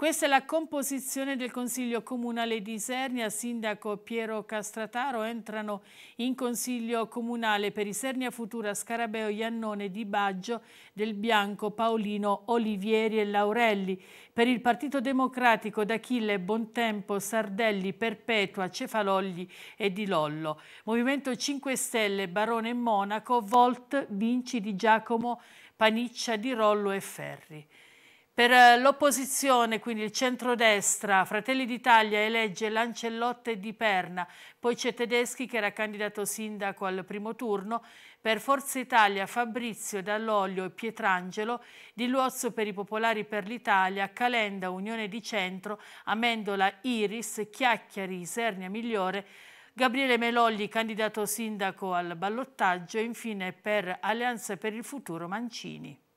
Questa è la composizione del Consiglio Comunale di Isernia. Sindaco Piero Castrataro entrano in Consiglio Comunale per Isernia Futura Scarabeo Iannone Di Baggio, Del Bianco, Paolino, Olivieri e Laurelli. Per il Partito Democratico D'Achille, Bontempo, Sardelli, Perpetua, Cefalogli e Di Lollo. Movimento 5 Stelle, Barone e Monaco, Volt, Vinci di Giacomo, Paniccia di Rollo e Ferri. Per eh, l'opposizione, quindi il centrodestra, Fratelli d'Italia elegge Lancellotte di Perna, poi c'è Tedeschi che era candidato sindaco al primo turno, per Forza Italia Fabrizio Dall'Olio e Pietrangelo, Di Luozzo per i Popolari per l'Italia, Calenda Unione di Centro, Amendola Iris, Chiacchiari Isernia Migliore, Gabriele Melogli candidato sindaco al ballottaggio, e infine per Alleanza per il Futuro Mancini.